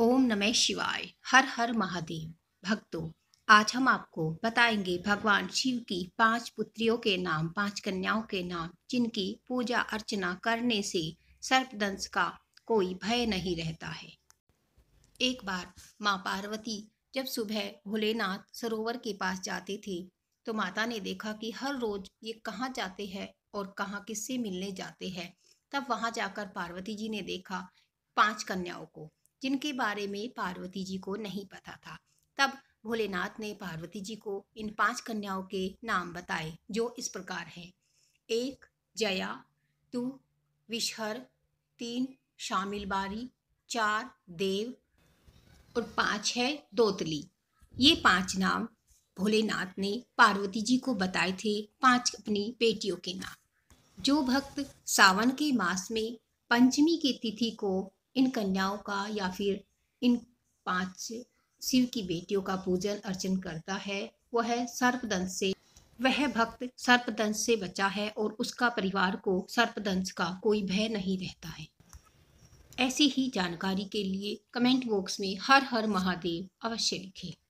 ओम नमः शिवाय हर हर महादेव भक्तों आज हम आपको बताएंगे भगवान शिव की पांच पुत्रियों के नाम पांच कन्याओं के नाम जिनकी पूजा अर्चना करने से सर्पदंश का कोई भय नहीं रहता है एक बार माँ पार्वती जब सुबह भोलेनाथ सरोवर के पास जाते थे तो माता ने देखा कि हर रोज ये कहाँ जाते हैं और कहाँ किससे मिलने जाते हैं तब वहाँ जाकर पार्वती जी ने देखा पांच कन्याओं को जिनके बारे में पार्वती जी को नहीं पता था तब भोलेनाथ ने पार्वती जी को इन पांच कन्याओं के नाम बताए जो इस प्रकार हैं एक जया दो विशहर तीन शामिल बारी चार देव और पांच है दोतली ये पांच नाम भोलेनाथ ने पार्वती जी को बताए थे पांच अपनी बेटियों के नाम जो भक्त सावन के मास में पंचमी की तिथि को इन कन्याओं का या फिर इन पांच शिव की बेटियों का पूजन अर्चन करता है वह सर्पदंश से वह भक्त सर्पदंश से बचा है और उसका परिवार को सर्पदंश का कोई भय नहीं रहता है ऐसी ही जानकारी के लिए कमेंट बॉक्स में हर हर महादेव अवश्य लिखें